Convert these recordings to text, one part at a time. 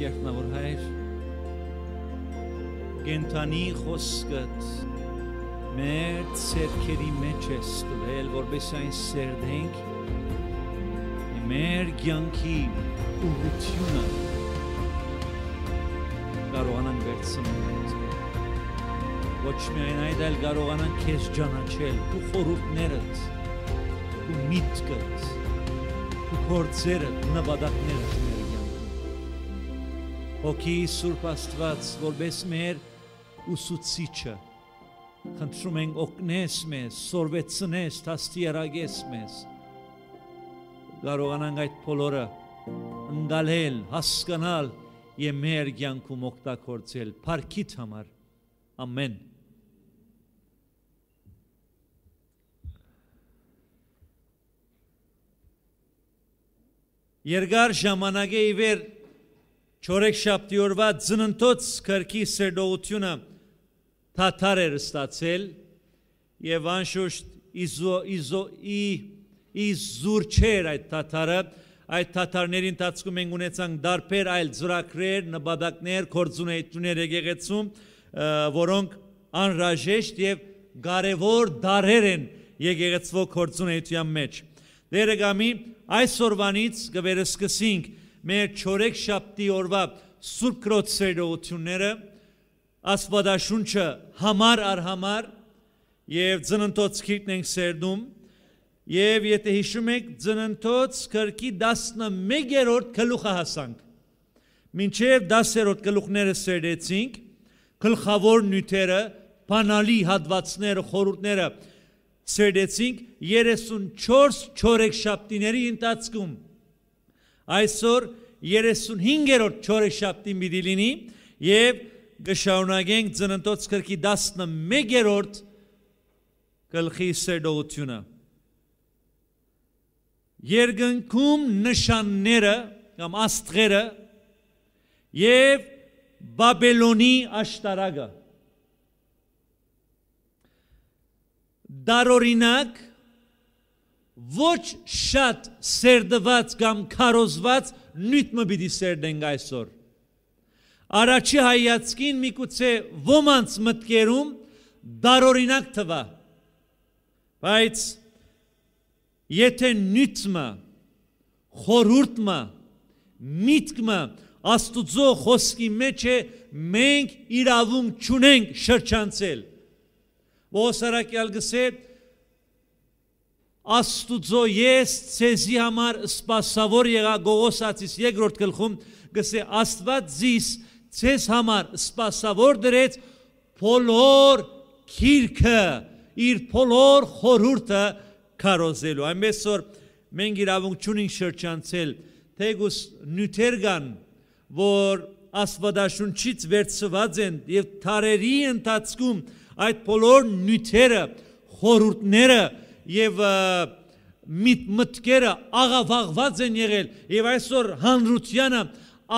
Երկնավոր Հայր, գենտանի խոսքդ մեր ցերքերի մեջ ես տվել, որպես այն սերդենք մեր կյանքի ուղությունը կարողանան վերցնել ոչ միայն այդ այլ կարողանան քեզ ճանաչել ու խորհուրդներդ ու միտքդ ու փորձերդ նվադակներդ հոգի Սուրբ Աստված, որպես մեր ուսուցիչը, խնդրում ենք օգնես մեզ, սորվեցնես, թաստիարագես մեզ, կարողանանք այդ բոլորը ընկալել, հասկանալ և մեր կյանքում օգտագործել, փառքիդ համար, ամեն։ Երկար ժամանակի վեր չորեքշաբթի օրվա ծննդոց քրքի սերդողությունը թաթար էր ստացել եւ անշուշտ իզո իզո ի իզուր չեր այդ թաթարը այդ թաթարների ընթացքում մենք ունեցանք դարբեր այլ ծրագրեր, նպատակներ, կորձունեություններ եկեղեցում, որոնք անրաժեշտ եւ կարևոր դարեր են եկեղեցվող կորձունեության մեջ։ Դերը գամի այսօրվանից կվերսկսենք մեր չորեք շաբթի օրվա Սուրբ Գրոցերությունները Աստվածաշունչը համար առ համար եւ ծննդոց քիրքն ենք սերնում եւ եթե հիշում եք ծննդոց քրկի 11-րդ գլուխը հասանք մինչեւ 10-րդ գլուխները սերեցինք գլխավոր նյութերը բանալի հատվածները խորհուրդները սերեցինք 34 չորեքշաբթիների ընթացքում Այսօր 35-րդ չորեշաբթին մի լինի եւ կշարունակենք ծննդոց քրկի 11-րդ գլխի սերդողությունը։ Երգնքում նշանները կամ աստղերը եւ Բաբելոնի աշտարակը։ Դարօրինակ ոչ շատ սերդված կամ քարոզված նույթ մը պիտի սերդենք այսօր։ Առաջի հայացքին միգուցե ոմանց մտքերում դարօրինակ թվա։ Բայց եթե նույթը խորուրդը միտքը Աստուծո խոսքի մեջ է մենք իրավունք չունենք շրջանցել։ Ոսարակյալ գսեր Աստուծո ես ցեզի համար սпасավոր եղա Գողոսացիս երկրորդ գլխում գսե Աստված զիս ցեզ համար սпасավոր դրեց բոլոր քիրքը իր բոլոր խորհուրդը քարոզելու այսօր մենք իրավունք ունենք շրջանցել թեգուս նյութեր կան որ աստվածաշունչից վերծված են եւ թարերի ընթացքում այդ բոլոր նյութերը խորհուրդները եւ մտքերը աղավաղված են եղել եւ այսօր հանրությանը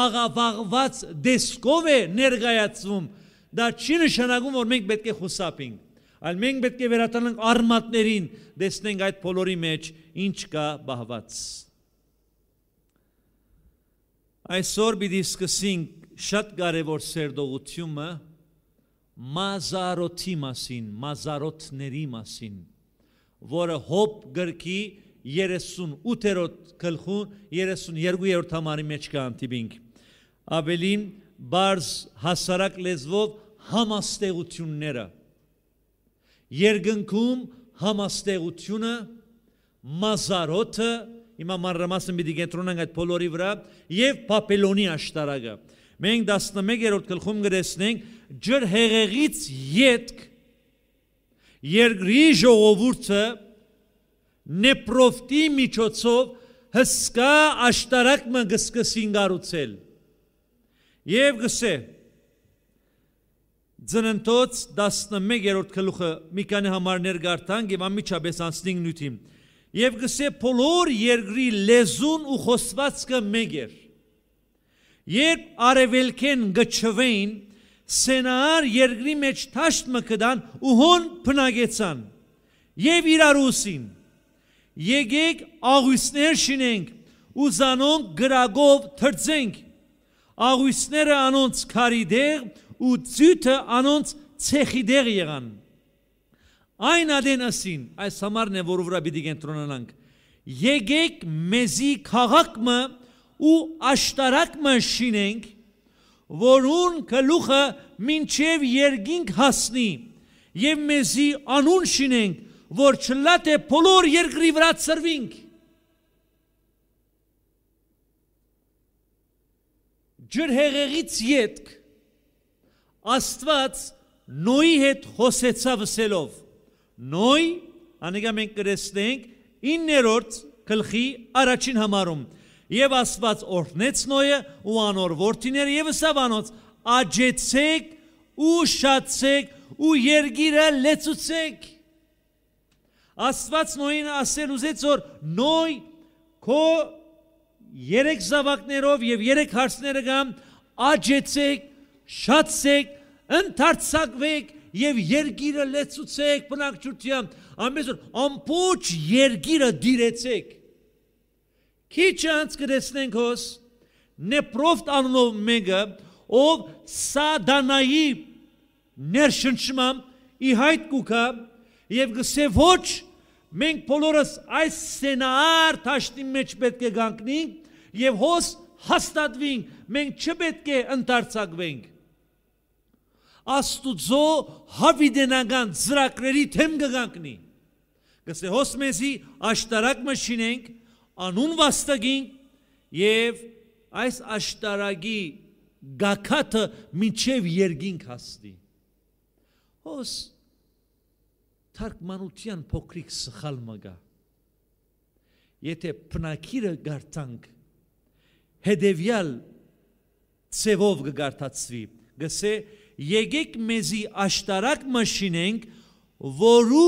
աղավաղված դեսկով է ներկայացվում դա չի նշանակում որ մենք պետք է խուսափենք այլ մենք պետք է վերադառնանք արմատներին տեսնենք այդ բոլորի մեջ ինչ կա բահված այսօր պիտի սկսենք շատ կարևոր սերդողությունը մազարոթի մասին մազարոթների մասին որը հոբ գրքի 38-րդ գլխում 32-րդ համարի մեջ կա ընդդիմինք։ Ավելին բարձ հասարակ լեզվով համաստեղությունները։ Երգնքում համաստեղությունը, մազարոթը, հիմա մանրամասն պիտի կենտրոնանք այդ բոլորի վրա, եւ Պապելոնի աշտարակը։ Մենք 11-րդ գլխում գրեցնենք ջրհեղեղից յետք երկրի ժողովուրդը նեփրոֆտի միջոցով հսկա աշտարակ մը գսկսին գառուցել եւ գսե Ձնընթոց 11-րդ գլուխը մի քանի համարներ գարտանք եւ անմիջապես անցնենք նյութին։ Եվ գսե բոլոր երկրի լեզուն ու խոսվածքը մեկ էր։ Երբ արևելքեն գչվեին, սենար երկրի մեջ ճաշտ մկդան ու հոն փնագեցան եւ իրար ուսին եկեք աղույսներ շինենք ու զանոն գրագով թրծենք աղույսները անոնց քարի դեղ ու ծյութը անոնց ցեխի դեղ եղան այն ադեն ասին այս համարն է որ վրա պիտի կենտրոնանանք եկեք մեզի քաղաքը ու աշտարակը շինենք որուն գլուխը մինչև երկինք հասնի եւ մեզի անուն շինենք որ չլաթե բոլոր երկրի վրա ծրվինք ջրհեղեղից յետք աստված նոյի հետ խոսեցավ սելով նոյ անիկա մենք կրեսնենք 9-րդ գլխի առաջին համարում Եվ Աստված օրհնեց Նոյը ու անոր որդիները եւ Սավանոց աջեցեք ու շացեք ու երգիրը լեցուցեք։ Աստված Նոյին ասել ուզեց որ Նոյ քո երեք զավակներով եւ երեք հարցները կամ աջեցեք, շացեք, ընդարձակվեք եւ երգիրը լեցուցեք բնակչությամբ, ամեն օր ամբողջ երգիրը դիրեցեք։ Քիչ անց կդեսնենք հոս Նեփրոֆտ անունով մեկը, ով Սադանայի ներշնչմամբ ի հայտ կուքա եւ գսե ոչ մենք բոլորս այս սենար ճաշտի մեջ պետք է գանքնենք եւ հոս հաստատվենք մենք չպետք է ընդարձակվենք աստուծո հավիդենական ծրագրերի թեմ կգանքնի գսե հոս մեզի աշտարակ մշինենք անուն վաստակին եւ այս աշտարագի գակաթը մինչև երկինք հասնի։ Հոս թարգմանության փոքրիկ սխալ մգա։ Եթե փնակիրը գարտանք հետևյալ ծևով կգարտացվի, գսե եկեք մեզի աշտարակ մաշինենք, որու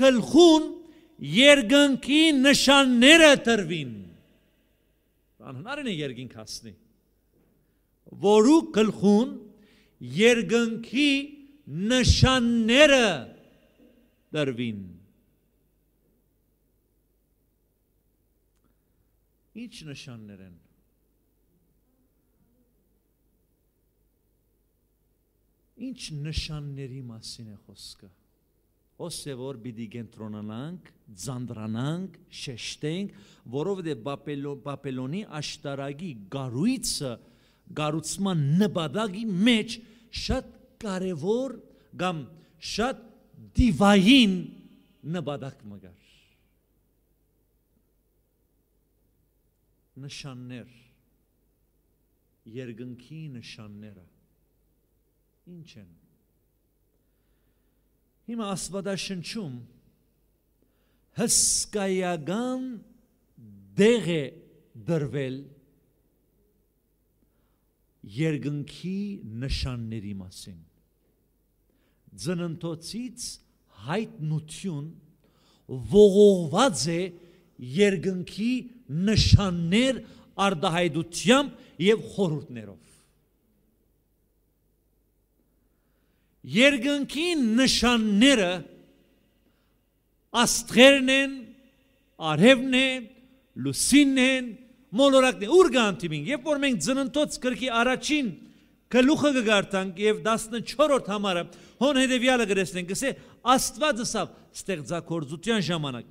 կլխուն երգնքի նշանները տրվին։ Անհնարին է երգինք հասնի։ Որու գլխուն երգնքի նշանները տրվին։ Ինչ նշաններ են։ Ինչ նշանների մասին է խոսքը ոսե որ պիտի կենտրոնանանք, ձանդրանանք, շեշտենք, որովհետև Բապելոն Բապելոնի աշտարակի գառույցը գառուցման նպատակի մեջ շատ կարևոր կամ շատ դիվային նպատակ մգար նշաններ երկնքի նշանները ինչ են Հիմա Աստվածաշնչում հսկայական դեղ է դրվել երկնքի նշանների մասին։ Ձնընթոցից հայտնություն ողողված է երկնքի նշաններ արդահայդությամբ եւ խորհուրդներով։ Երկնքի նշանները աստղերն են, արևն է, լուսինն են, մոլորակն է, ուր գան թիմին, երբ որ մենք ծննդոց գրքի առաջին կլուխը կգարտանք և 14-րդ համարը հոն հետևյալը գրեսնենք, գսե աստված ըսավ ստեղծակործության ժամանակ,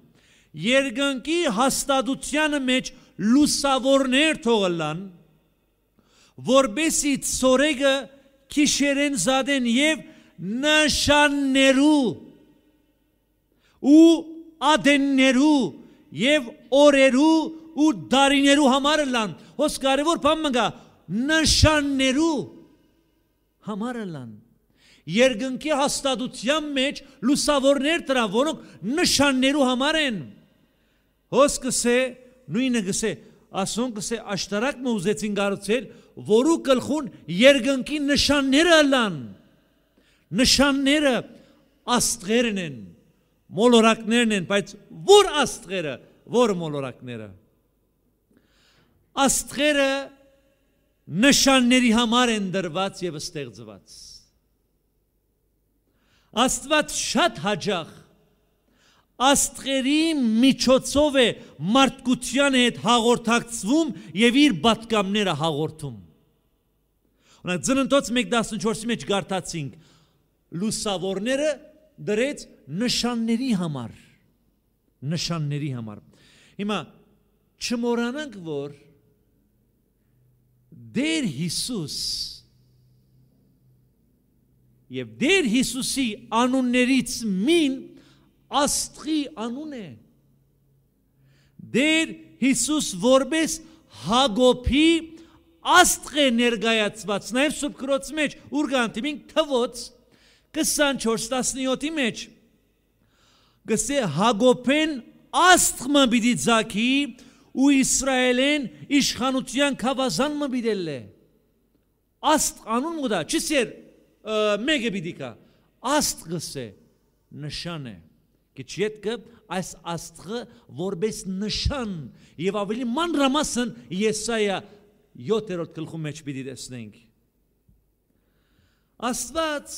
երգնքի հաստադությանը մեջ լուսավորներ թողլան, որբեսի ծորեգը կիշերեն զադեն և նշաններու ու ադեններու եւ օրերու ու դարիներու համար լան հոս կարևոր բան մնա նշաններու համար լան երկնքի հաստատության մեջ լուսավորներ դրա որոնք նշաններու համար են հոս կսե նույնը կսե ասոն կսե աշտարակ մուզեցին գարուցել որու գլխուն երկնքի նշանները լան նշանները աստղերն են, մոլորակներն են, բայց որ աստղերը, որ մոլորակները։ Աստղերը նշանների համար են դրված եւ ստեղծված։ Աստված շատ հաջող աստղերի միջոցով է մարդկության հետ հաղորդակցվում եւ իր պատկամները հաղորդում։ Օրինակ ծննդոց 1:14-ի մեջ գարտացինք լուսավորները դրեց նշանների համար, նշանների համար։ Հիմա չմորանանք, որ դեր Հիսուս եւ դեր Հիսուսի անուններից մին աստղի անուն է։ Դեր Հիսուս որպես Հագոփի աստղ է ներկայացված նաև Սուրբ Գրոց մեջ ուր գանտիմին թվոց 24-17-ի մեջ գսե Հագոբեն աստղը պիտի ցակի ու Իսրայելեն իշխանության խավազանը պիտելլե աստղ անուն մուտա չսեր մեգե պիտի կա աստղ գսե նշան է գիչետքը այս աստղը որպես նշան եւ ավելի մանրամասն Եսայա 7-րդ գլխում մեջ պիտի տեսնենք Աստված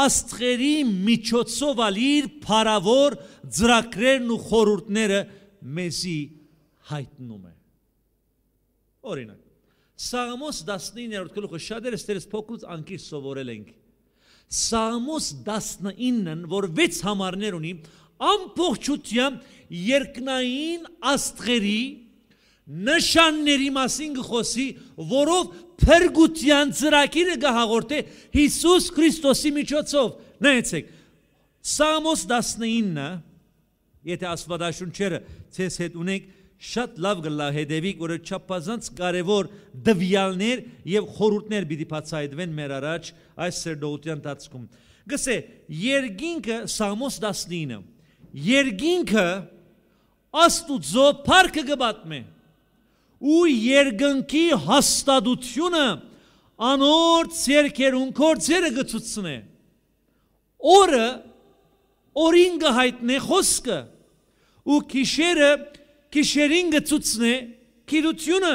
աստղերի միջոցով ալ իր փարավոր ծրակրերն ու խորհուրդները մեզի հայտնում է։ Օրինակ Սաղմոս 19-րդ գլուխը շատերը ստերս փոքրուց անկիր սովորել ենք։ Սաղմոս 19-ն, որ 6 համարներ ունի, ամբողջությամբ երկնային աստղերի նշանների մասին գխոսի, որով փրկության ծրագիրը կհաղորդե Հիսուս Քրիստոսի միջոցով։ Նայեցեք, Սամոս 19-ը, եթե աստվածաշունչերը ցես հետ ունեք, շատ լավ գլա հետևիկ, որը չափազանց կարևոր դվյալներ եւ խորհուրդներ պիտի բացահայտվեն մեր առաջ այս սերդոության տածքում։ Գսե, երգինքը Սամոս 19-ը, երգինքը աստուծո փառքը գ បត្តិ մե ու երգնքի հաստատությունը անորց երկերունքոր ձերը գծուցնե։ Օրը օրին գհայտնե խոսքը ու քիշերը քիշերին գծուցնե քիրությունը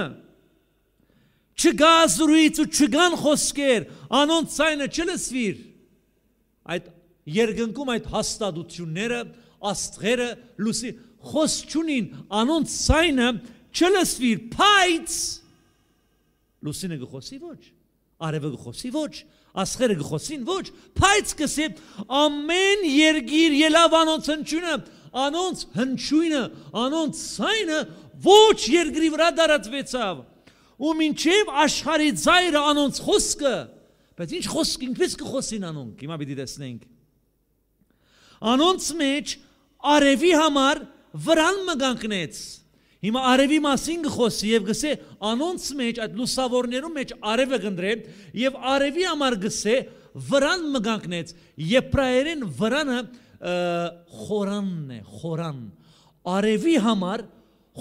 չգա զրույց ու չգան խոսքեր, անոնց ցայնը չլսվիր։ Այդ երկնքում այդ հաստատությունները, աստղերը, լուսի խոս չունին, անոնց ցայնը չլսվիր փայծ լուսինը գխոսի ոչ արևը գխոսի ոչ ասխերը գխոսին ոչ փայծ կսի ամեն երգիր ելավանոց հնչյունը անոնց հնչյունը անոնց ցայնը ոչ երգրի վրա դարածվեցավ ու մինչև աշխարհի ծայրը անոնց խոսքը բայց ինչ խոսք ինքպես կխոսին անոնք հիմա պիտի տեսնենք անոնց մեջ արևի համար վրան մգանքնեց Հիմա արևի մասին գխոսի եւ գսե անոնց մեջ այդ լուսավորներու մեջ արևը գնդրել եւ արևի համար գսե վրան մգանքնեց եբրայերեն վրանը խորանն է խորան արևի համար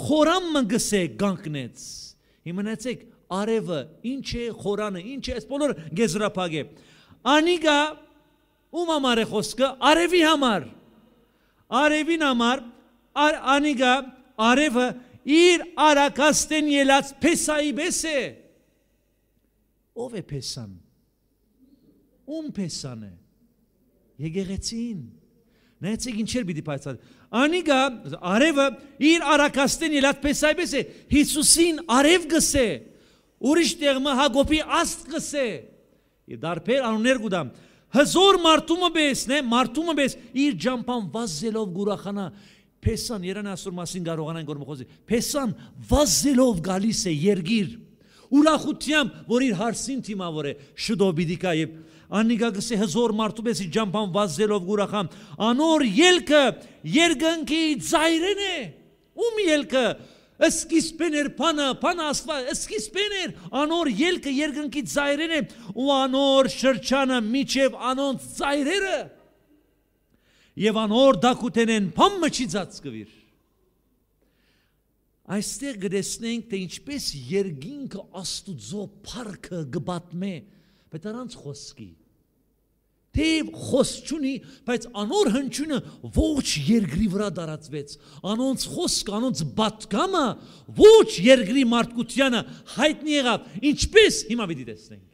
խորան մգսե գանքնեց հիմնացեք արևը ինչ է խորանը ինչ է այս բոլոր գեզրափագ է անիգա ում համար է խոսքը արևի համար արևին համար անիգա արևը իր արակաստեն ելած փեսայի բես է։ Ո՞վ է փեսան։ Ում փեսան է։ Եկեղեցին։ Նայեցեք ինչեր պիտի պայծառ։ Անիգա արևը իր արակաստեն ելած փեսայի բես է։ Հիսուսին արև գսե։ Ուրիշ տեղ մը Հակոբի աստ գսե։ Եդարբեր անուներ գուդամ հզոր մարդումը բեսն է, մարդումը բես իր ջամփան վազելով գուրախանա, Փեսան Երանասուր մասին կարողանան գորմխոզի։ Փեսան վազելով գալիս է երգիր։ Ուրախությամբ, որ իր հարսին թիմավոր է շդոբիդիկա եւ Աննիկա գսե հզոր մարդու պես ջամփան վազելով ուրախամ։ Անոր ելքը երգանքի ծայրեն է։ Ում ելքը Սկիզբեն էր փանը, փանը աստված, սկիզբեն էր անոր ելքը երգանքի ծայրեն է ու անոր շրջանը միջև անոնց ծայրերը եւ անոր դակուտենեն փամ մջիծած կվիր։ Այստեղ գրեսնենք թե ինչպես երգինքը Աստուծո парքը գբատմե, բայց առանց խոսքի։ Թե խոսչունի, բայց անոր հնչյունը ոչ երգրի վրա դարածվեց։ Անոնց խոսք, անոնց բատկամը ոչ երգրի մարդկությանը հայտնի եղավ, ինչպես հիմա պիտի տեսնենք։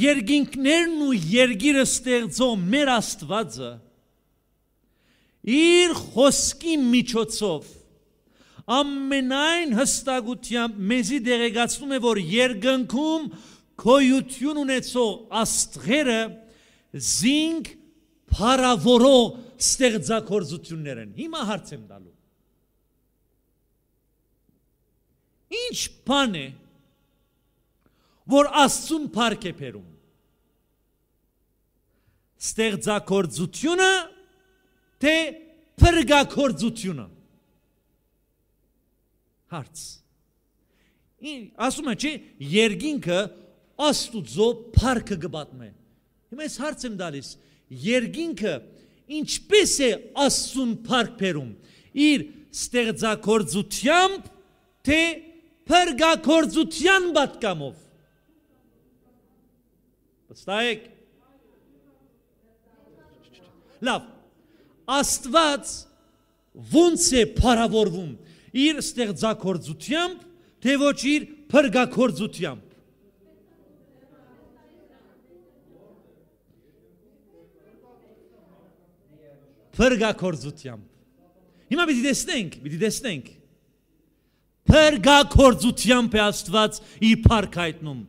Երգինքներն ու երգիրը ստեղծո մեր Աստվածը իր խոսքի միջոցով ամենայն հստակությամբ մեզի դերեկացնում է, որ երգնքում քոյություն ունեցող աստղերը զինք փարավորո ստեղծագործություններ են։ Հիմա հարց եմ տալու։ Ինչ բան է որ Աստծուն փառք է բերում։ Ստեղծագործությունը թե փրկագործությունը։ Հարց։ Ասում է, չէ, երկինքը Աստուծո փառքը գ បត្តិ մե։ Հիմա ես հարց եմ տալիս, երկինքը ինչպես է Աստուն փառք բերում։ Իր ստեղծագործությամբ թե փրկագործության պատկամով։ Վստահ եք։ Լավ։ Աստված ո՞նց է փառավորվում իր ստեղծագործությամբ, թե ոչ իր փրկագործությամբ։ Փրկագործությամբ։ Հիմա մենք դեսնենք, մենք դեսնենք։ Փրկագործությամբ է Աստված իր փառք հայտնում։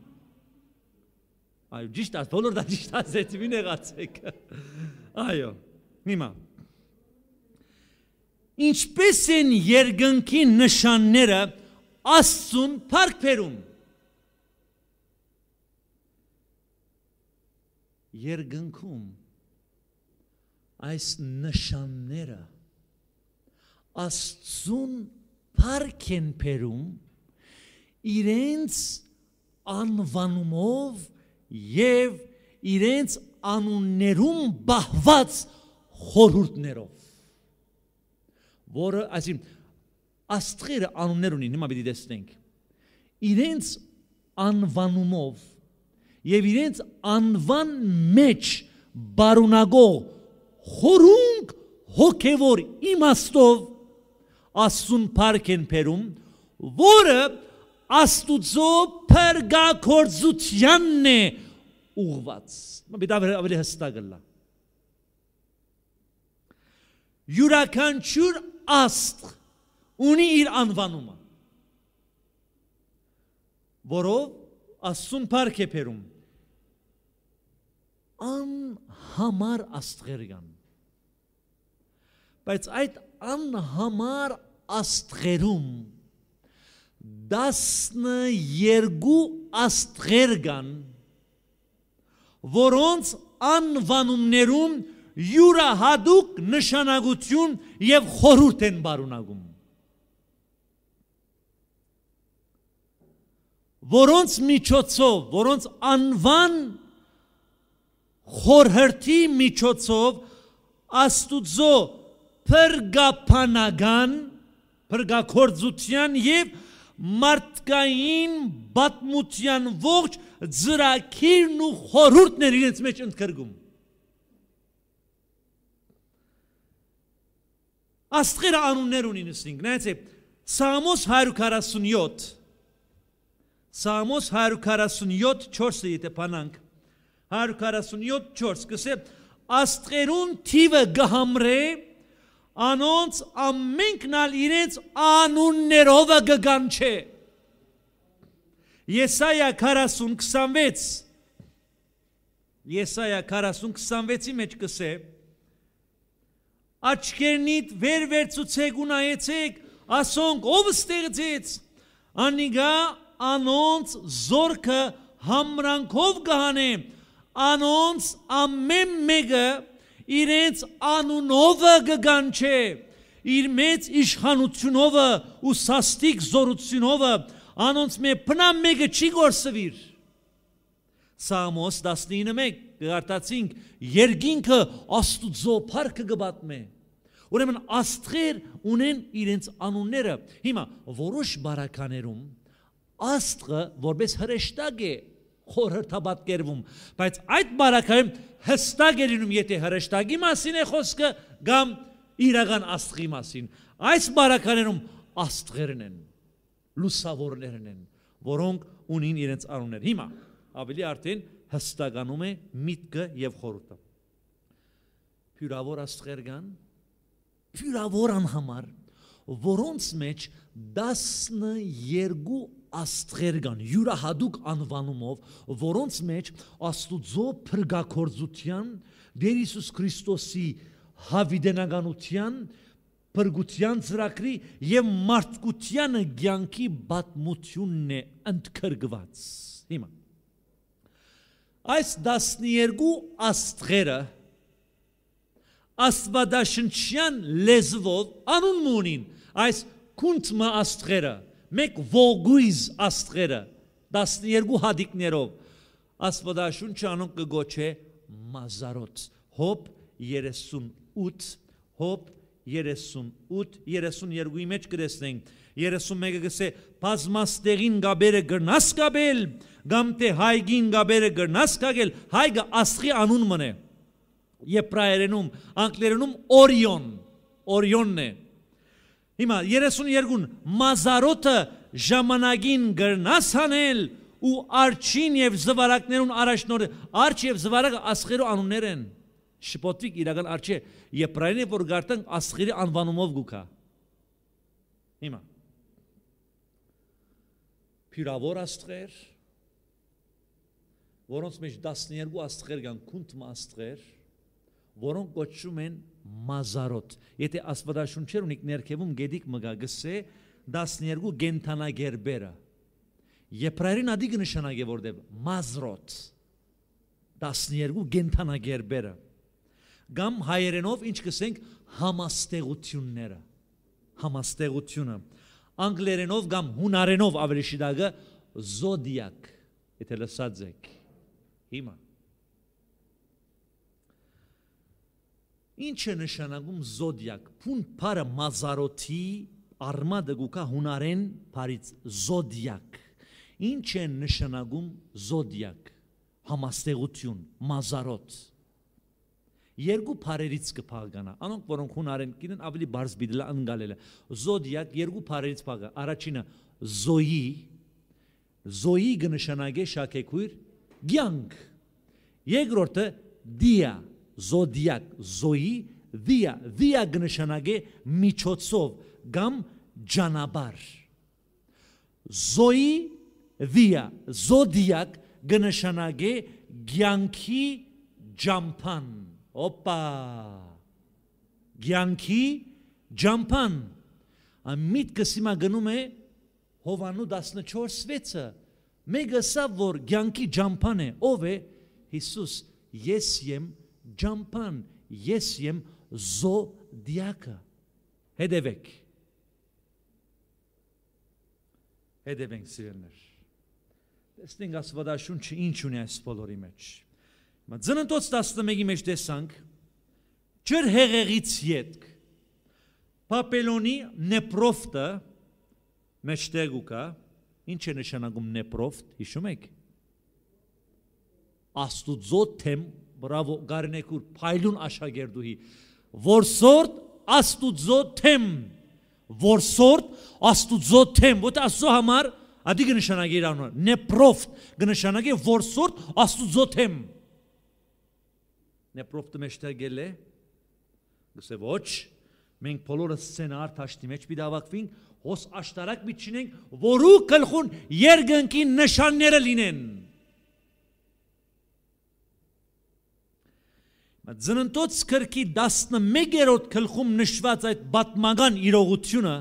Այո, ճիշտ ասես, բոլոր դա ճիշտ ասեց, մի նեղացեք։ Այո։ Հիմա Ինչպես են երգնքի նշանները Աստծուն փարգფერում։ Երգնքում այս նշանները Աստծուն փարգ են փերում իրենց անվանումով եւ իրենց անուններում բահված խորհուրդներով որը այսինքն աստղերը անուններ ունին հիմա պիտի տեսնենք իրենց անվանումով եւ իրենց անվան մեջ բարունակող խորունկ հոգևոր իմաստով աստուն փառք են բերում որը աստուծո փրկակորձությանն է ուղված։ Մենք դա ավելի հստակ լա։ Յուրաքանչյուր աստղ ունի իր անվանումը, որով Աստուն парք է բերում։ Ան համար աստղեր կան։ Բայց այդ անհամար աստղերում 12 աստղեր կան, որոնց անվանումներում յուրահատուկ նշանակություն եւ խորհուրդ են բարունակում որոնց միջոցով որոնց անվան խորհրդի միջոցով աստուծո փրկապանական փրկակորձության եւ մարդկային բատմության ողջ ծրակիրն ու խորհուրդն էր իրենց մեջ ընդգրկում։ Աստղերը անուններ ունին ասինք, նայեցեք, Սամոս 147 Սամոս 147 4-ը եթե փանանք 147 4 կսե աստղերուն թիվը գհամրե անոնց ամենքն ալ իրենց անուններով կգանչե։ Եսայա 40:26 Եսայա 40:26-ի մեջ կսե Աչքերնիդ վեր վերցուցեք ու նայեցեք, ասոնք ով ստեղծեց։ Անիգա անոնց զորքը համրանքով կհանե։ Անոնց ամեն մեկը ամ իրենց անունովը գգանչե, իր մեծ իշխանությունովը ու սաստիկ զորությունովը անոնց մե պնամ մեկը չի գորսվիր։ Սամոս 19 մեկ գարտացինք երգինքը աստուծո պարքը գբատմ է։ Ուրեմն աստղեր ունեն իրենց անունները։ Հիմա որոշ բարականերում աստղը որպես հրեշտակ է խորհրդաբատկերվում, բայց այդ բարակայում հստակ է լինում, եթե հրեշտակի մասին է խոսքը կամ իրական աստղի մասին։ Այս բարականերում աստղերն են, լուսավորներն են, որոնք ունին իրենց անուններ։ Հիմա ավելի արդեն հստականում է միտքը եւ խորհուրդը։ Փյուրավոր աստղեր կան, փյուրավոր անհամար, որոնց մեջ 12 աստղեր կան յուրահատուկ անվանումով, որոնց մեջ Աստուծո փրկակորձության, Դեր Հիսուս Քրիստոսի հավիդենականության, բրգության ծրագրի եւ մարդկության ցանկի բացմությունն է ընդքրկված։ Հիմա այս 12 աստղերը աստվածաշնչյան լեզվով անուն մունին այս քունտմա աստղերը մեկ ողույզ աստղերը 12 հադիկներով աստվածաշունչ անուն կգոչե մազարոց հոբ 38 հոբ 38 32-ի մեջ գրեսնենք 31-ը գսե բազմաստեղին գաբերը գրնաս գաբել կամ թե հայգին գաբերը գրնաս գագել հայգը աստղի անուն մնե եբրայերենում անգլերենում օրիոն օրիոնն է Հիմա 32-ն Մազարոտը ժամանակին գրնաս հանել ու արջին եւ զվարակներուն առաջնորը արջ եւ զվարակը ասխերու անուններ են շփոթվիկ իրական արջը եբրայերեն որ գարտան ասխերի անվանումով գուքա հիմա փիրավոր աստղեր որոնց մեջ 12 աստղեր կան քունտ աստղեր որոնք կոչվում են մազարոտ։ Եթե աստվածաշունչեր ունիք ներքևում գեդիկ մգագսե 12 գենթանագերբերը։ Եբրայերեն ադիգը նշանակե որտեվ մազրոտ 12 գենթանագերբերը։ Գամ հայերենով ինչ կսենք համաստեղությունները։ Համաստեղությունը։ Անգլերենով կամ հունարենով ավելի շիդակը զոդիակ, եթե լսած եք։ Հիմա Ինչ է նշանակում զոդիակ։ Փուն բարը մազարոթի արմատը գուկա հունարեն բարից զոդիակ։ Ինչ է նշանակում զոդիակ։ Համաստեղություն, մազարոթ։ Երկու բարերից կփաղանա։ Անոնք որոնք հունարեն կինեն ավելի բարձ բիդլա անցալելը։ Զոդիակ երկու բարերից փաղա։ Առաջինը զոյի զոյի կնշանակե շակեկույր, գյանք։ Երկրորդը դիա զոդիակ, զոյի, դիա, դիա գնշանագե միջոցով կամ ջանաբար։ Զոյի, դիա, զոդիակ գնշանագե գյանքի ջամփան։ Օպա։ Գյանքի ջամփան։ Ամիտ կսիմա գնում է Հովանու 14:6-ը։ Մեգը սա որ գյանքի ջամփան է, ով է Հիսուս, ես եմ ջամփան ես եմ զոդիակը հետևեք հետևենք սիրելներ տեսնենք աստվածաշունչը ինչ ունի այս բոլորի մեջ Ձնընտոց 11-ի մեջ տեսանք ջր հեղեղից յետք Պապելոնի նեպրոֆտը մեջտեղ ու կա ինչ է նշանակում նեպրոֆտ հիշում եք Աստուծո թեմ բրավո գարնեկուր փայլուն աշակերտուհի որ սորտ աստուծո թեմ որ սորտ աստուծո թեմ ոտ աստծո համար Ադի գնշանակի իրանը նեփրոֆտ գնշանակի որ սորտ աստուծո թեմ նեփրոֆտը մեջտեղ գել է գսե ոչ մենք բոլորը սցենար աշտի մեջ պիտի ավակվենք հոս աշտարակ մի չինենք որու գլխուն երկնքի նշանները լինեն Ձնընտոց գրքի 11-րդ գլխում նշված այդ բատմական իրողությունը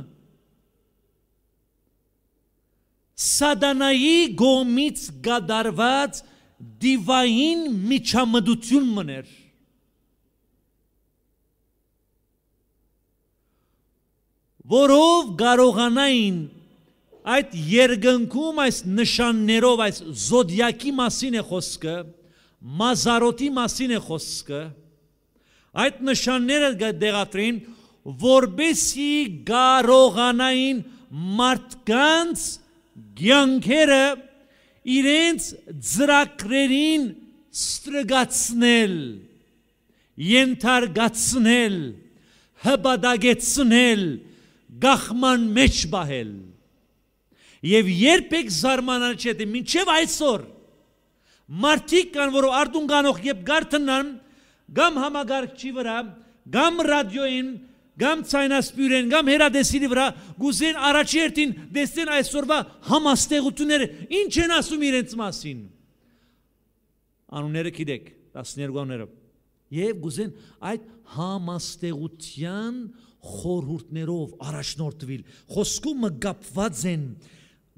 Սադանայի գոմից գադարված դիվային միջամդություն մներ։ Որով կարողանային այդ երգնքում այս նշաններով այս զոդիակի մասին է խոսքը Մազարոտի մասին է խոսքը, այդ նշանները դեղատրին, որբեսի գարողանային մարդկանց գյանքերը իրենց ծրակրերին ստրգացնել, ենթարգացնել, հբադագեցնել, գախման մեջ բահել։ Եվ երբեք զարմանալի չէ, թե մինչև այսօր մարդիկ կան, որ արդուն գանող եւ գարթնան գամ համագարկչի վրա, գամ ռադիոին, գամ ցայնասպյուրեն, գամ հերադեսիրի վրա գուզեն առաջի հերթին դեսեն այսօրվա համաստեղությունները ինչ են ասում իրենց մասին։ Անունները գիտեք, 12-ները։ Եվ գուզեն այդ համաստեղության խորհուրդներով առաջնորդվել։ Խոսքը մգապված են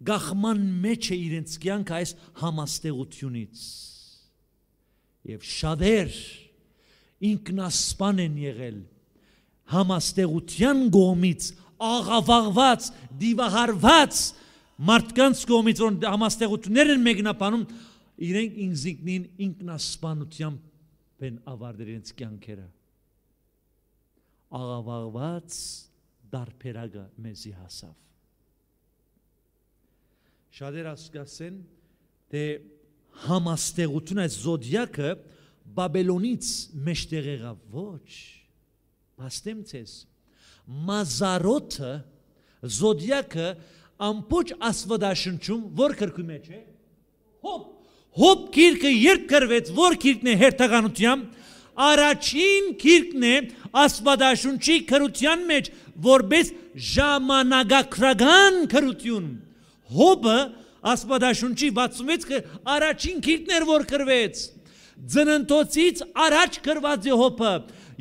գախման մեջ է իրենց կյանքը այս համաստեղությունից։ Եվ շատեր ինքնասպան են եղել համաստեղության գոմից, աղավաղված, դիվահարված մարդկանց կողմից, որ համաստեղություններ են մեկնաբանում, իրենք ինքնին ինքնասպանությամբ են ավարտել իրենց կյանքերը։ Աղավաղված դարբերակը մեզի հասավ Շատեր ասկասեն, թե համաստեղություն այս զոդյակը բաբելոնից մեջտեղ եղավ, ոչ, բաստեմ ձեզ, մազարոտը, զոդյակը ամպոչ ասվդաշնչում, որ կրկու մեջ է, հոպ, հոպ կիրկը երբ կրվեց, որ կիրկն է հերթագանությամ, առաջին կիրկն է ասվդաշնչի կրության մեջ, որպես ժամանագակրագան կրություն, Հոբը Աստվածաշունչի 66-ը առաջին քիրքն էր, որ գրվեց։ Ձնընտոցից առաջ գրված է Հոբը,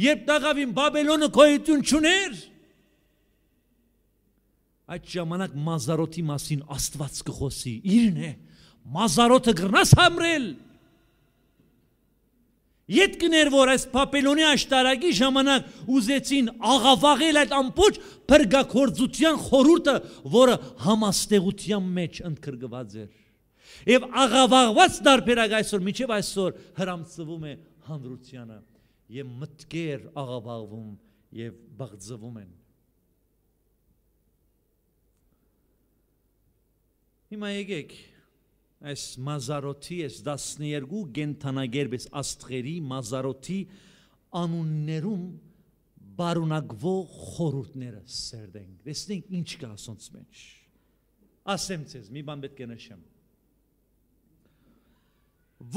երբ Տաղավին Բաբելոնը գոյություն չուներ։ Այդ ժամանակ Մազարոտի մասին Աստված կխոսի, իրն է։ Մազարոտը գրնաս համրել։ Ետքներ որ այս Բաբելոնի աշտարակի ժամանակ ուզեցին աղավաղել այդ ամբողջ բրգակորձության խորուրդը, որը համաստեղության մեջ ընդգրկված էր։ Եվ աղավաղված դարբերակ այսօր միջև այսօր հрамծվում է հանրությանը եւ մտքեր աղավաղվում եւ բղձվում են։ Հիմա եկեք այս մազարոթի, այս 12 գենթանագերբ այս աստղերի մազարոթի անուններում բարունակվող խորութները սերդենք։ Տեսնենք ինչ կա ասոնց մեջ։ Ասեմ ցեզ, մի բան պետք է նշեմ։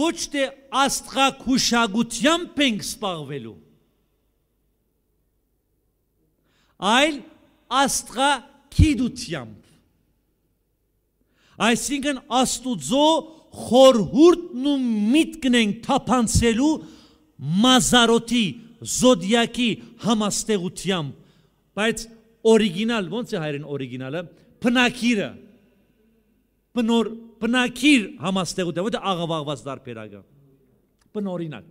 Ոչ թե աստղակուշագությամբ ենք սպաղվելու, այլ աստղակիդությամբ Այսինքն Աստուծո խորհուրդն ու միտքն են թափանցելու Մազարոտի զոդիակի համաստեղությամբ, բայց օրիգինալ ո՞նց է հայերեն օրիգինալը, փնակիրը։ Բնոր բնակիր համաստեղությամբ, ոչ աղավաղված դարբերակը։ Բնօրինակ։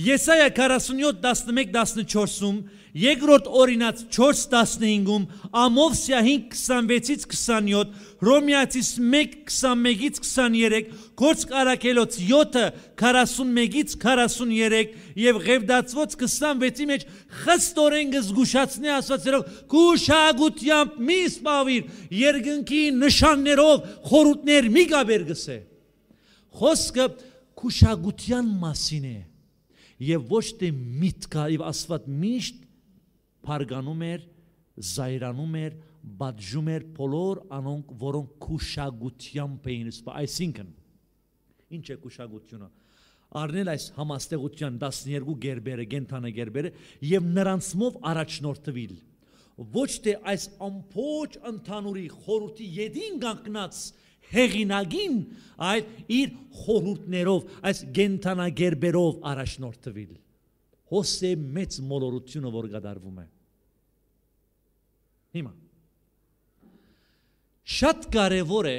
Եսայա 47:11-14-ում, երկրորդ օրինաց 4:15-ում, Ամովսիա 5:26-ից 27, Հռոմեացիս 1:21-ից 23, Գործք Արաքելոց 7:41-ից 43 եւ Ղևդացոց 26-ի մեջ խստորեն զգուշացնի ասացերով՝ «Գուշագությամբ մի սպավիր, երկնքի նշաններով խորութներ մի գաբեր գսե»։ Խոսքը քուշագության մասին է եւ ոչ թե միտքա եւ Աստված միշտ բարգանում էր, զայրանում էր, բաժում էր բոլոր անոնք, որոնք քուշագությամբ էին սպա, այսինքն ինչ է քուշագությունը առնել այս համաստեղության 12 գերբերը, գենթանը գերբերը եւ նրանցով առաջնորդվել ոչ թե այս ամբողջ ընդհանուրի խորութի յետին կանգնած հեղինակին այդ իր խորհուրդներով, այս գենտանագերբերով առաջնորդվել։ Հոսե մեծ մոլորությունը որ գդարվում է։ Հիմա շատ կարևոր է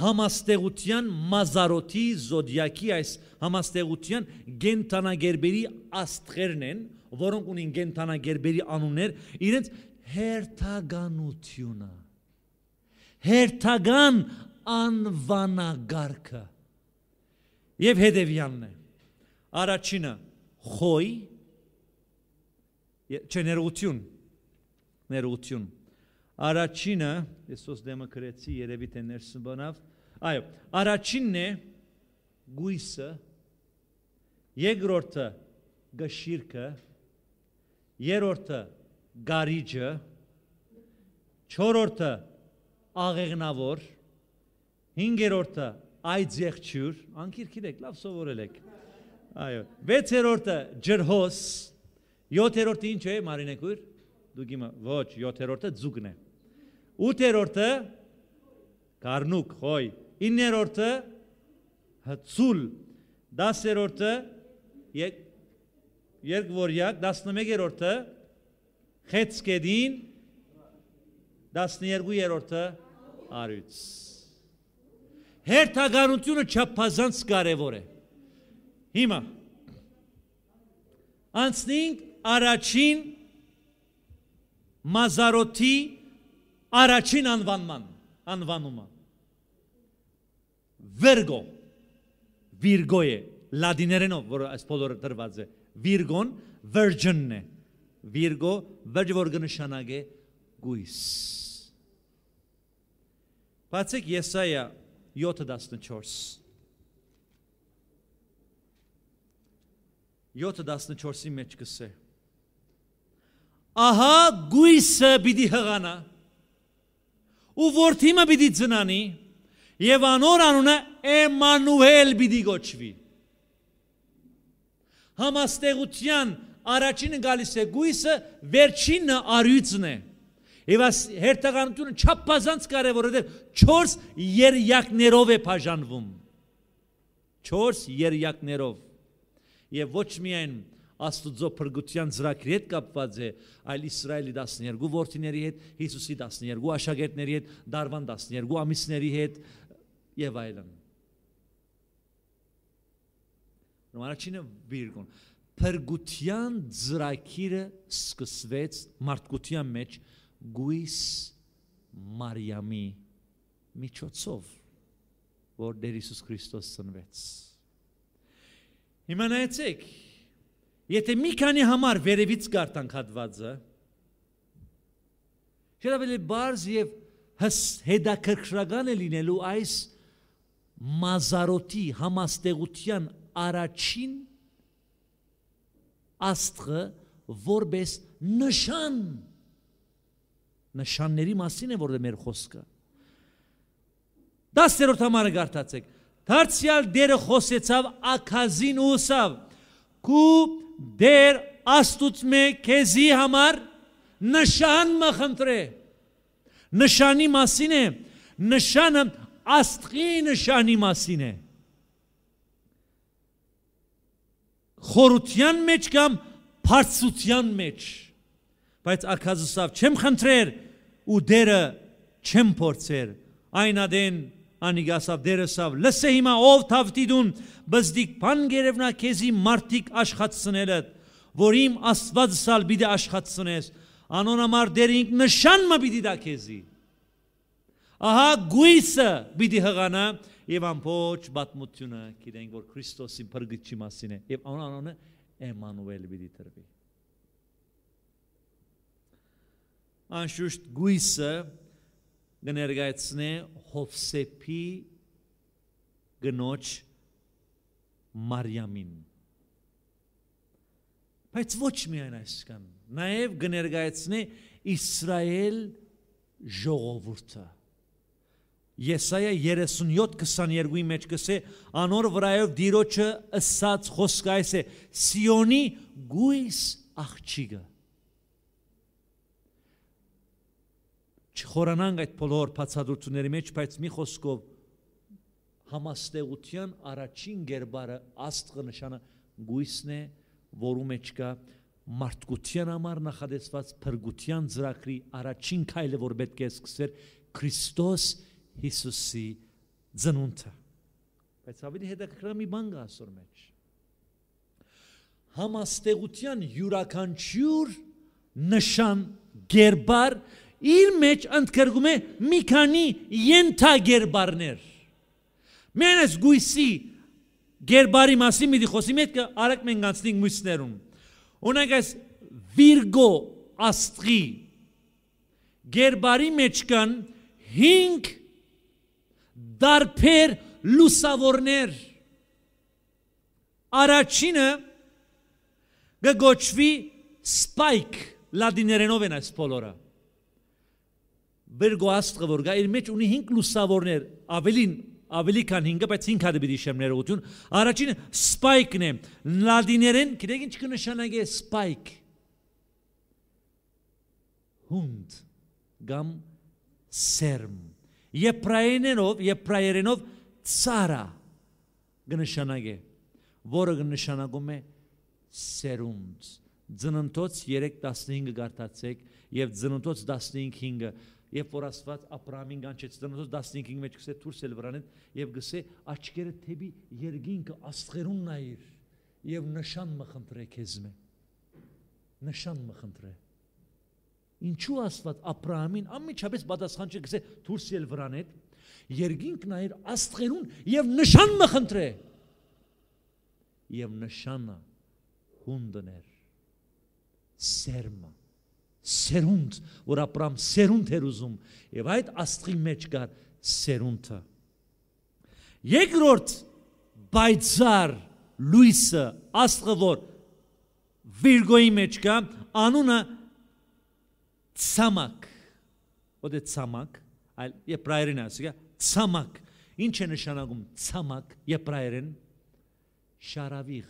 համաստեղության մազարոտի զոդիակի այս համաստեղության գենտանագերբերի աստղերն են, որոնք ունին գենտանագերբերի անուններ, իրենց հերթականությունը հերթական անվանագարքը եւ հետեւյանն է առաջինը խոյ չներություն ներություն առաջինը Հիսուս դեմը գրեցի երևի թե ներսում բանավ այո առաջինն է գույսը երկրորդը գշիրքը երրորդը գարիճը չորրորդը աղեղնավոր, 5-րդը այծ եղջյուր, անկիրքիր եք, լավ սովորել եք։ Այո, 6-րդը ջրհոս, 7-րդը ինչ է, Մարինեկուր։ Դու գիմա, ոչ, 7-րդը ձուկն է։ 8-րդը Կարնուկ, հոյ։ 9-րդը հծուլ։ 10-րդը երկվորյակ, 11-րդը խեցկեդին, 12-րդը արյուց։ Հերթագարությունը չափազանց կարևոր է։ Հիմա անցնենք առաջին Մազարոթի առաջին անվանման, անվանումը։ Վերգո Վիրգո է լադիներենով, որ այս բոլորը դրված է։ Վիրգոն virgin-ն է։ Վիրգո, virgin որ կնշանակե գույս։ Բացեք Եսայա 7:14 7:14-ի մեջ գսե Ահա գույսը պիտի հղանա ու որդիմը պիտի ծնանի եւ անոր անունը Էմանուել պիտի գոչվի Համաստեղության առաջինը գալիս է գույսը, վերջինը արյուծն է։ Եվ աս հերթականությունը չափազանց կարևոր է, որովհետև 4 երյակներով է բաժանվում։ 4 երյակներով։ Եվ ոչ միայն Աստուծո փրկության ծրագրի հետ կապված է, այլ Իսրայելի 12 որդիների հետ, Հիսուսի 12 աշակերտների հետ, Դարվան 12 ամիսների հետ եւ այլն։ Նոմարաչինը բիրգոն փրկության ծրագիրը սկսվեց մարդկության մեջ Գույս Մարիամի միջոցով որ Տեր Հիսուս Քրիստոս ծնվեց։ Հիմա նայեցեք, եթե մի քանի համար վերևից գարտանք հատվածը, շատ ավելի բարձ եւ հետաքրքրական է լինելու այս մազարոտի համաստեղության առաջին աստղը որպես նշան նշանների մասին է որ մեր խոսքը 10-րդ համարը գարտացեք դարձյալ դերը խոսեցավ ակազին ու ուսավ կու դեր աստուծմե քեզի համար նշան մխնդրե նշանի մասին է նշանը աստղի նշանի մասին է խորության մեջ կամ բարձության մեջ մեջ բայց արքազուսավ չեմ խնդրեր ու դերը չեմ փորձեր այնադեն անիգասավ դերեսավ լսե հիմա ով թավտի դուն բզդիկ բան գերևնա քեզի մարդիկ աշխատցնելը որ իմ աստված սալ բիդե աշխատցնես անոնամար դերինք նշան մը բիդի դա քեզի ահա գույսը բիդի հղանա եւ ամբողջ բացմությունը գիտենք որ քրիստոսի բրգիչի մասին է եւ անոնը Էմանուել բիդի տրվի անշուշտ գույսը գներգայացնե Հովսեփի գնոջ Մարիամին։ Բայց ոչ միայն այսքան, նաև գներգայացնե Իսրայել ժողովուրդը։ Եսայա 37:22-ի մեջ կսե անոր վրայով դիրոջը ըսած խոսքը այս է Սիոնի գույս աղջիկը չխորանանք այդ բոլոր բացադրությունների մեջ, բայց մի խոսքով համաստեղության առաջին ģերբարը աստղը նշանը գույսն է, որու մեջ կա մարդկության համար նախադեсված փրկության ծրագրի առաջին քայլը, որ պետք է սկսեր Քրիստոս Հիսուսի ծնունդը։ Բայց ավելի հետաքրքիր մի բան կա այսօր մեջ։ Համաստեղության յուրաքանչյուր նշան ģերբար իր մեջ ընդգրկում է մի քանի յենթագերբարներ։ Մենes գույսի գերբարի մասին մի խոսի մեկը արեք մենք անցնենք մյուսներուն։ Ունենք այս Վիրգո աստղի գերբարի մեջ կան 5 դարբեր լուսավորներ։ Առաջինը գոչվի Spike լատիներենով են այս բոլորը բերգո աստղը որ գա իր մեջ ունի 5 լուսավորներ ավելին ավելի քան 5-ը բայց 5 հատ բերի շեմ ներողություն առաջինը սպայկն է լադիներեն գիտեք ինչ կնշանակի սպայկ հունդ գամ սերմ եբրայերենով եբրայերենով ցարա գնշանակի որը գնշանակում է սերունդ ձնընթոց 3:15 գարտացեք եւ ձնընթոց 15:5-ը Երբ որ Աստված Աբրահամին կանչեց տնոց 15-ի մեջ գսե դուրս էլ վրանեն եւ գսե աչքերը թեբի երկինքը աստղերուն նայիր եւ նշան մը խնդրե քեզ մե։ Նշան մը խնդրե։ Ինչու Աստված Աբրահամին անմիջապես պատասխան չգսե դուրս էլ վրանեն երկինք նայիր աստղերուն եւ նշան մը խնդրե։ Եվ նշանը հունդներ սերմը սերունդ, որ Աբրամ սերունդ էր ուզում, եւ այդ աստղի մեջ կար սերունդը։ Երկրորդ բայցար լույսը աստղը որ վիրգոյի մեջ կա, անունը ցամակ։ Ոդ է ցամակ, այլ եբրայերեն ասիկա ցամակ։ Ինչ է նշանակում ցամակ եբրայերեն։ Շարավիղ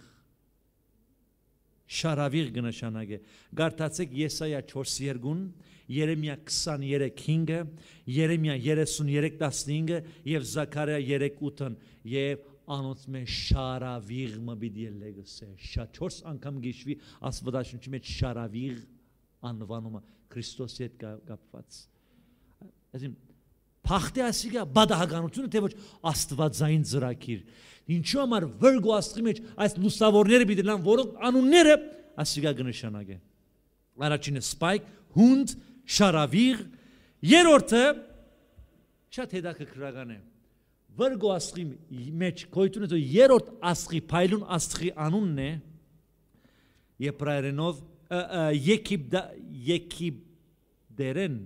շարավիղ կնշանակ է։ Գարտացեք Եսայա 4:2-ն, Երեմիա 23:5-ը, Երեմիա 33:15-ը եւ Զաքարիա 3:8-ն եւ անոնց մեջ շարավիղ մը բիդի լեգսե։ Շա 4 անգամ գիշվի աստվածաշունչի մեջ շարավիղ անվանումը Քրիստոսի հետ կապված։ Այսինքն Փախտի ասիկա բադահականությունը թե ոչ աստվածային ծրագիր։ Ինչու համար վրգու աստղի մեջ այս լուսավորները պիտի լան, որոնք անունները ասիկա կնշանակեն։ Առաջինը սպայք, հունդ, շարավիղ, երրորդը շատ հետաքրքրական է։ Վրգու աստղի մեջ գոյություն ունի երրորդ աստղի, փայլուն աստղի անունն է եբրայերենով եկիբդերեն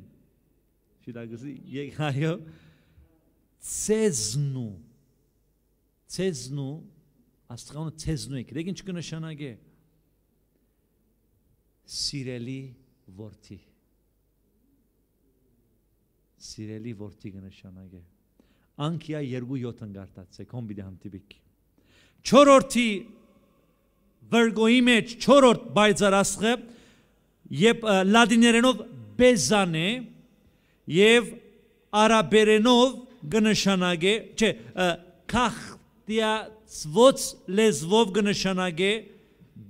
Și dacă zic Iehaio, ցեզնու ցեզնու աստղանը ցեզնու է դեք ինչ կնշանակի սիրելի որդի սիրելի որդի կնշանակի անկիա 2:7 ընկարտացեք հոմբի դամտիբիկ չորրորդի վրգոյի մեջ չորրորդ բայցարասխը եւ լատիներենով բեզան է եւ արաբերենով կնշանակե, չէ, քաղտիացված լեզվով կնշանակե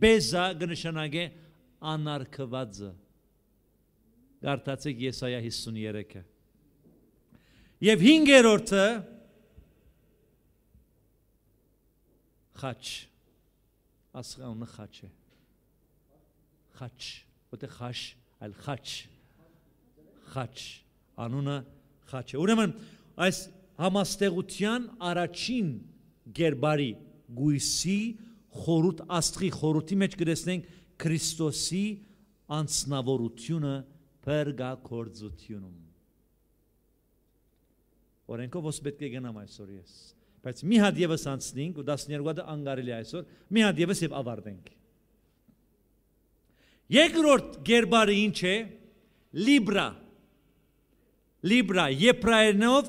բեզա կնշանակե անարգվածը։ Գարտացեք Եսայա 53-ը։ Եվ 5-րդը խաչ ասխանը խաչ է խաչ որտե խաչ այլ խաչ խաչ անունը խաչ է։ Ուրեմն այս համաստեղության առաջին գերբարի գույսի խորութ աստղի խորութի մեջ գրեցնենք Քրիստոսի անձնավորությունը փրկակորձությունում։ Օրենքով ոս պետք է գնամ այսօր ես։ Բայց մի հատ եւս անցնենք ու 12-ը անգարելի այսօր, մի հատ եւս եւ ավարտենք։ Երկրորդ գերբարը ինչ է։ Libra Libra, եբրայերենով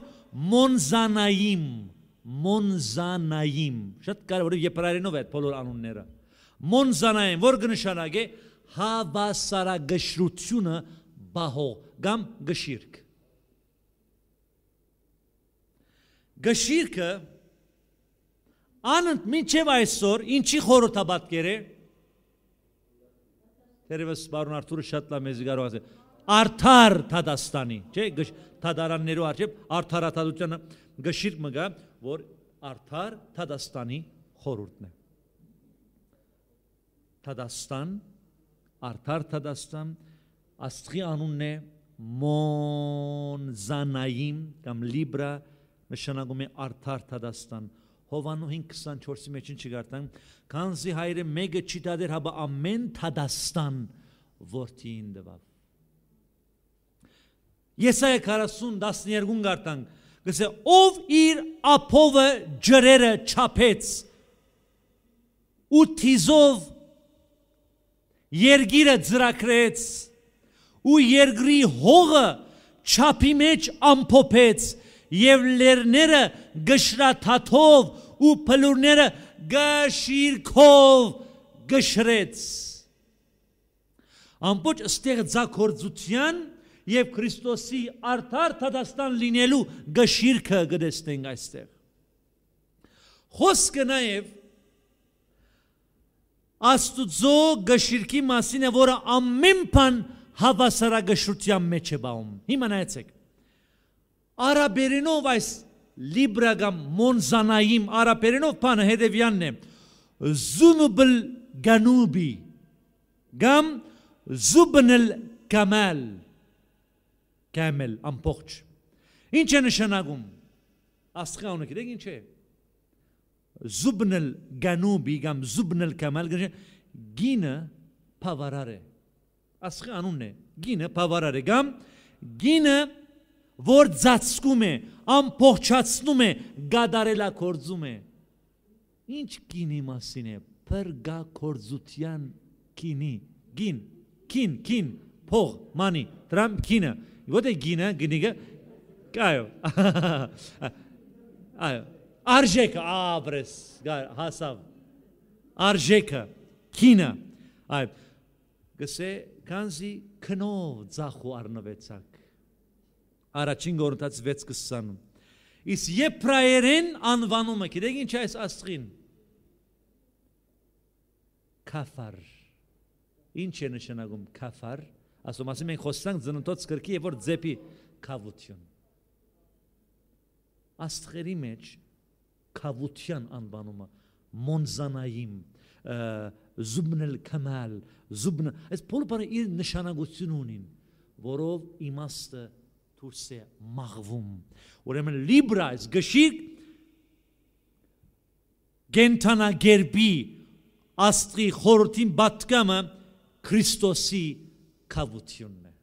Monzanaim, Monzanaim։ Շատ կարևոր է եբրայերենով այդ բոլոր անունները։ Monzanaim, որ կնշանակի հավասարագշրությունը բահող կամ գշիրք։ Գշիրքը անընդ մինչև այսօր ինչի խորհրդաբատկեր է։ Տերևս բարոն Արթուրը շատ լավ մեզ գարող ասել արդար Թադաստանի, չէ, Թադարաններու արժեվ արդարաթադությունը գշիր մգա, որ արդար Թադաստանի խորհուրդն է։ Թադաստան, արդար Թադաստան աստղի անունն է Մոնզանայիմ կամ Լիբրա նշանակում է արդար Թադաստան։ Հովանու 5:24-ի մեջ չգարտան, քանզի հայրը մեկը չի տադեր հաբա ամեն Թադաստան որթին դվավ Եսայա 40:12-ն գարտանք, գսե ով իր ափովը ջրերը չափեց ու թիզով երգիրը ծրակրեց ու երգրի հողը չափի մեջ ամփոփեց եւ լերները գշրաթաթով ու փլուրները գշիրքով գշրեց ամբողջ ստեղ ցակորձության եւ Քրիստոսի արդար Թադաստան լինելու գշիրքը գտեսնենք այստեղ։ Խոսքը նաեւ Աստուծո գշիրքի մասին է, որը ամեն բան հավասարագշրության մեջ է բաում։ Հիմա նայեցեք։ Արաբերենով այս լիբրագամ մոնզանայիմ արաբերենով բանը հետևյանն է։ Զունուբլ գանուբի կամ զուբնել կամալ կամել ամբողջ ինչ է նշանակում աստղի անունը գիտեք դե ինչ է զուբնել գանուբի կամ զուբնել կամալ գնա գինը բավարար է աստղի անունն է գինը բավարար է կամ գինը որ ծածկում է ամբողջացնում է գադարելակորձում է ինչ գինի մասին է փրկակորձության գինի գին կին կին փող մանի դրամ գինը Ոտ է գինը, գնիկը, կայո, այո, արժեքը, աբրես, հասավ, արժեքը, կինը, այո, գսե կանզի քնով ձախու արնվեցակ, առաջին գորնտած վեց կսանում, իս եպրայերեն անվանումը, գիտեք ինչ այս աստղին, կավար, ինչ է նշանակում կավար, Ասում ասում ենք խոսանք ծննդոց գրքի եւ որ ձեպի քավություն։ Աստղերի մեջ քավության անվանումը մոնզանայիմ զուբնել կմալ զուբն այս բոլորը իր նշանակություն ունին որով իմաստը դուրս է մաղվում ուրեմն լիբրա այս գշիկ գենտանագերբի աստղի խորտին բատկամը քրիստոսի քավությունն է։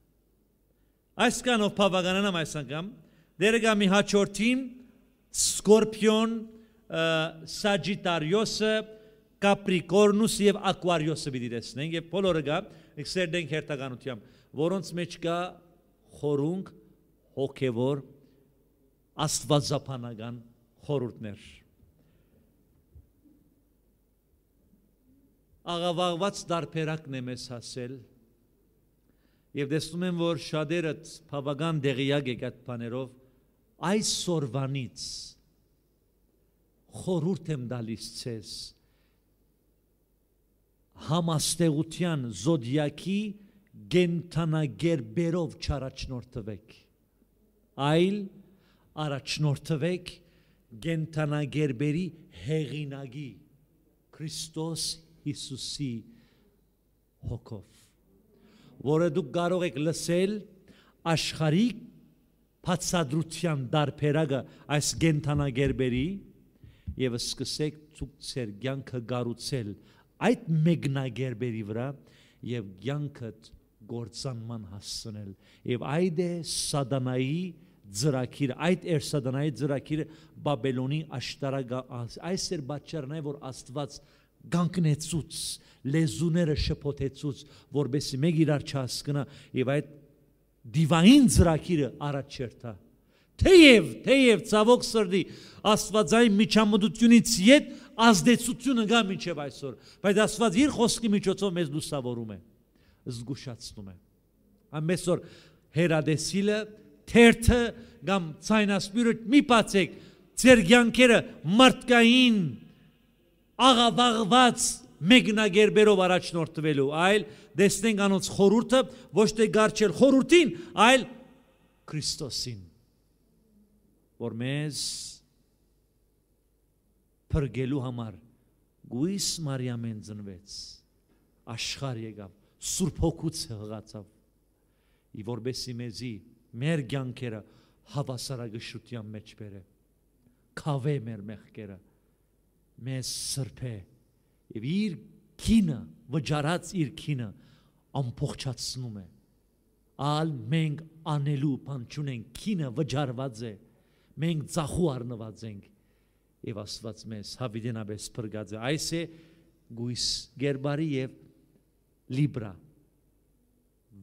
Այս կանով բավականանամ այս անգամ դերը գա մի հաջորդին Սկորպիոն, Սաջիտարիոսը, Կապրիկորնուս եւ Ակվարիոսը պիտի տեսնենք եւ բոլորը գա կսերդենք հերթականությամբ, որոնց մեջ կա խորունգ հոգևոր աստվածապանական խորհուրդներ։ Աղավաղված դարբերակն է մեզ հասել Եվ տեսնում եմ, որ շատերդ բավական դեղյակ եք այդ բաներով, այս սորվանից խորուրդ եմ դալիս ցես համաստեղության զոդիակի գենտանագերբերով չարաչնորթվեք այլ առաջնորդվեք գենտանագերբերի հեղինակի Քրիստոս Հիսուսի հոգով որը դուք կարող եք լսել աշխարհի բացադրության դարբերակը այս գենթանագերբերի եւ սկսեք ցուկ ծեր ցանկը գառուցել այդ մեգնագերբերի վրա եւ ցանկը գործանման հասցնել եւ այդ է սադանայի ծրակիր այդ էր սադանայի ծրակիրը բաբելոնի աշտարակը այս էր բաճարն է որ աստված գանկնեցուց, լեզուները շփոթեցուց, որբեսի մեկ իրար չհասկնա եւ այդ դիվային ծրակիրը առաջ չերթա։ Թեև, թեև ցավոք սրդի Աստվածային միջամտությունից իդ ազդեցությունը գա մինչև այսօր, բայց Աստված իր խոսքի միջոցով մեզ լուսավորում է, զգուշացնում է։ Ամեսօր Հերադեսիլը, թերթը կամ ցայնասպյուրը մի բացեք, ձեր յանքերը մարդկային աղավաղված մեկնագերբերով առաջնորդվելու, այլ դեսնենք անոնց խորուրդը ոչ թե գարչել խորուրդին, այլ Քրիստոսին, որ մեզ փրկելու համար գույս Մարիամեն ծնվեց, աշխար եկավ, Սուրբ Հոգուց հղացավ, ի որբեսի մեզի մեր ցանկերը հավասարագշության մեջ բերե, քավե մեր մեղքերը մեր մեզ սրբե եւ իր քինը վճարած իր քինը ամփոխչացնում է ալ մենք անելու բան չունենք քինը վճարված է մենք ցախու առնված ենք եւ աստված մեզ հավիտենապես փրկած է այս է գույս գերբարի եւ լիբրա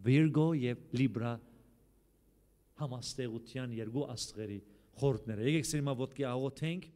վիրգո եւ լիբրա համաստեղության երկու աստղերի խորտները եկեք սիրիմա ոդկի աղոթենք